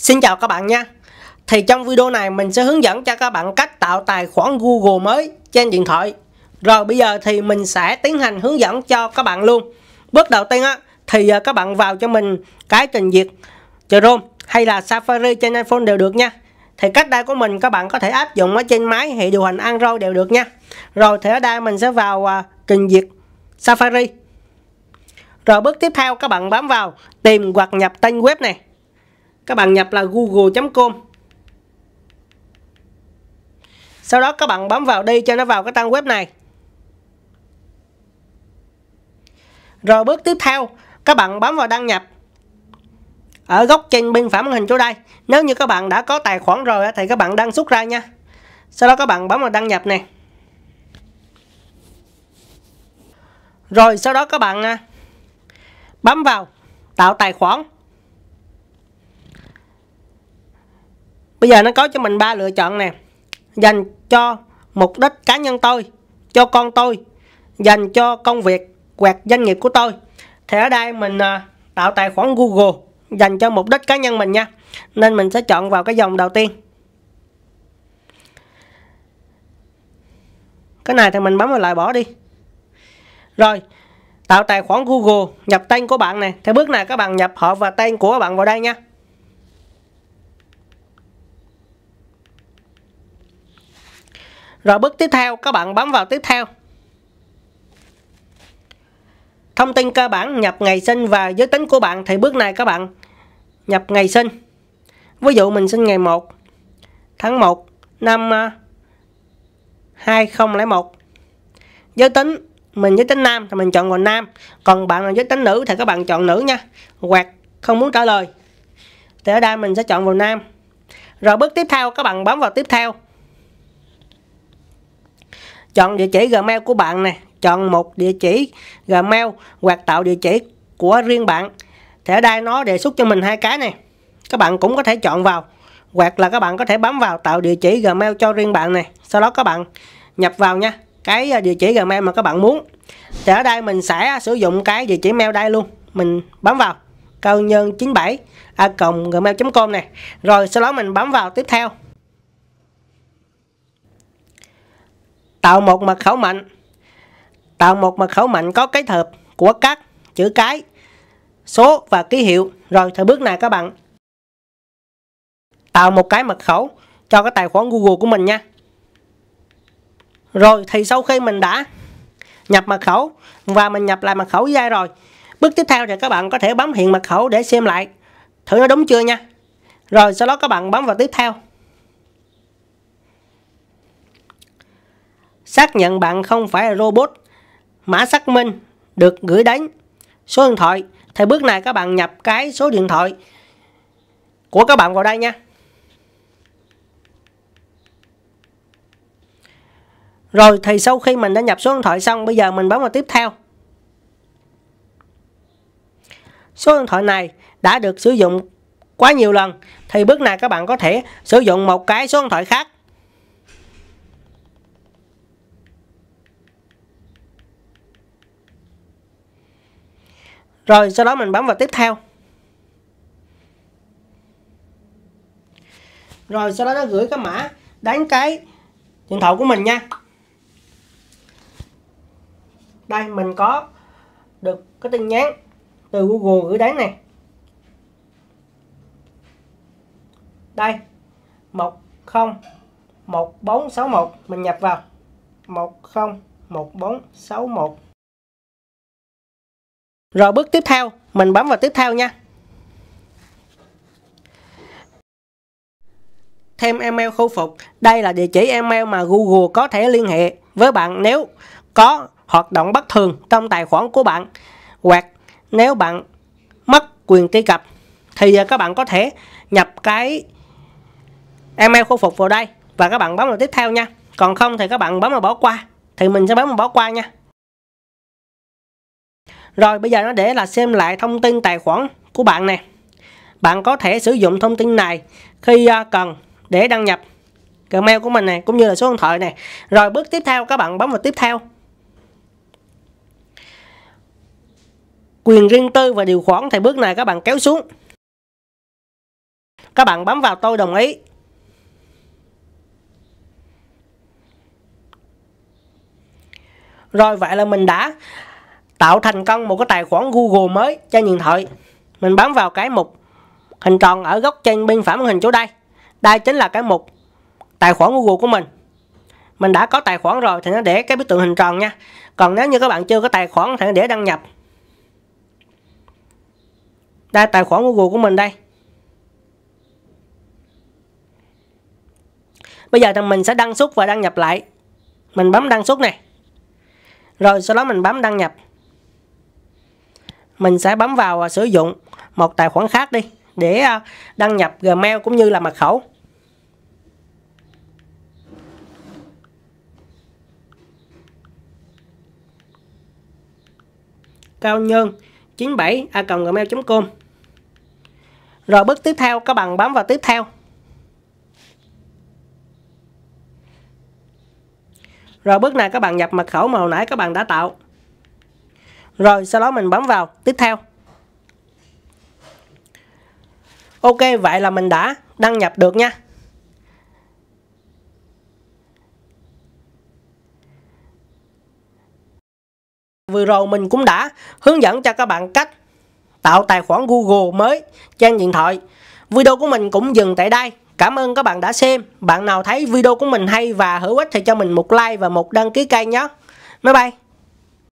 Xin chào các bạn nha Thì trong video này mình sẽ hướng dẫn cho các bạn cách tạo tài khoản Google mới trên điện thoại Rồi bây giờ thì mình sẽ tiến hành hướng dẫn cho các bạn luôn Bước đầu tiên á thì à, các bạn vào cho mình cái trình duyệt Chrome hay là Safari trên iPhone đều được nha thì cách đây của mình các bạn có thể áp dụng ở trên máy hệ điều hành Android đều được nha rồi thì ở đây mình sẽ vào à, trình duyệt Safari rồi bước tiếp theo các bạn bấm vào tìm hoặc nhập tên web này các bạn nhập là google.com sau đó các bạn bấm vào đi cho nó vào cái trang web này rồi bước tiếp theo các bạn bấm vào đăng nhập ở góc trên bên phải màn hình chỗ đây nếu như các bạn đã có tài khoản rồi thì các bạn đăng xuất ra nha sau đó các bạn bấm vào đăng nhập này rồi sau đó các bạn à, bấm vào tạo tài khoản bây giờ nó có cho mình ba lựa chọn nè dành cho mục đích cá nhân tôi cho con tôi dành cho công việc hoặc doanh nghiệp của tôi thì ở đây mình à, tạo tài khoản Google dành cho mục đích cá nhân mình nha nên mình sẽ chọn vào cái dòng đầu tiên cái này thì mình bấm vào lại bỏ đi rồi tạo tài khoản Google nhập tên của bạn này thì bước này các bạn nhập họ và tên của bạn vào đây nha Rồi bước tiếp theo các bạn bấm vào tiếp theo. Thông tin cơ bản nhập ngày sinh và giới tính của bạn thì bước này các bạn nhập ngày sinh. Ví dụ mình sinh ngày 1 tháng 1 năm 2001. À, giới tính mình giới tính nam thì mình chọn vào nam, còn bạn là giới tính nữ thì các bạn chọn nữ nha. Hoặc không muốn trả lời. Thì ở đây mình sẽ chọn vào nam. Rồi bước tiếp theo các bạn bấm vào tiếp theo chọn địa chỉ Gmail của bạn nè chọn một địa chỉ Gmail hoặc tạo địa chỉ của riêng bạn thì ở đây nó đề xuất cho mình hai cái này các bạn cũng có thể chọn vào hoặc là các bạn có thể bấm vào tạo địa chỉ Gmail cho riêng bạn này sau đó các bạn nhập vào nha cái à, địa chỉ Gmail mà các bạn muốn thì ở đây mình sẽ sử dụng cái địa chỉ mail đây luôn mình bấm vào cao nhân 97 a gmail.com này rồi sau đó mình bấm vào tiếp theo tạo một mật khẩu mạnh tạo một mật khẩu mạnh có cái thợp của các chữ cái số và ký hiệu rồi thì bước này các bạn tạo một cái mật khẩu cho cái tài khoản Google của mình nha rồi thì sau khi mình đã nhập mật khẩu và mình nhập lại mật khẩu dai rồi bước tiếp theo thì các bạn có thể bấm hiện mật khẩu để xem lại thử nó đúng chưa nha rồi sau đó các bạn bấm vào tiếp theo xác nhận bạn không phải là robot, mã xác minh được gửi đến số điện thoại. Thì bước này các bạn nhập cái số điện thoại của các bạn vào đây nha. Rồi thì sau khi mình đã nhập số điện thoại xong, bây giờ mình bấm vào tiếp theo. Số điện thoại này đã được sử dụng quá nhiều lần thì bước này các bạn có thể sử dụng một cái số điện thoại khác Rồi sau đó mình bấm vào tiếp theo. Rồi sau đó nó gửi cái mã đánh cái điện thoại của mình nha. Đây mình có được cái tin nhắn từ Google gửi đến này. Đây. 101461 mình nhập vào 101461 rồi bước tiếp theo, mình bấm vào tiếp theo nha. Thêm email khôi phục. Đây là địa chỉ email mà Google có thể liên hệ với bạn nếu có hoạt động bất thường trong tài khoản của bạn hoặc nếu bạn mất quyền truy cập thì các bạn có thể nhập cái email khôi phục vào đây và các bạn bấm vào tiếp theo nha còn không thì các bạn bấm vào bỏ qua thì mình sẽ bấm vào bỏ qua nha rồi bây giờ nó để là xem lại thông tin tài khoản của bạn nè. Bạn có thể sử dụng thông tin này khi à, cần để đăng nhập Gmail của mình này cũng như là số điện thoại này. Rồi bước tiếp theo các bạn bấm vào tiếp theo. Quyền riêng tư và điều khoản thì bước này các bạn kéo xuống. Các bạn bấm vào tôi đồng ý. Rồi vậy là mình đã tạo thành công một cái tài khoản Google mới cho điện thoại mình bấm vào cái mục hình tròn ở góc trên bên phải màn hình chỗ đây đây chính là cái mục tài khoản Google của mình mình đã có tài khoản rồi thì nó để cái biểu tượng hình tròn nha còn nếu như các bạn chưa có tài khoản thì nó để đăng nhập đây tài khoản Google của mình đây bây giờ thì mình sẽ đăng xuất và đăng nhập lại mình bấm đăng xuất này rồi sau đó mình bấm đăng nhập mình sẽ bấm vào à, sử dụng một tài khoản khác đi để à, đăng nhập Gmail cũng như là mật khẩu cao nhân 97 a gmail.com rồi bước tiếp theo các bạn bấm vào tiếp theo rồi bước này các bạn nhập mật khẩu mà hồi nãy các bạn đã tạo rồi sau đó mình bấm vào tiếp theo. Ok vậy là mình đã đăng nhập được nha. Vừa rồi mình cũng đã hướng dẫn cho các bạn cách tạo tài khoản Google mới trên điện thoại. Video của mình cũng dừng tại đây. Cảm ơn các bạn đã xem. Bạn nào thấy video của mình hay và hữu ích thì cho mình một like và một đăng ký kênh nhé. Bye bye.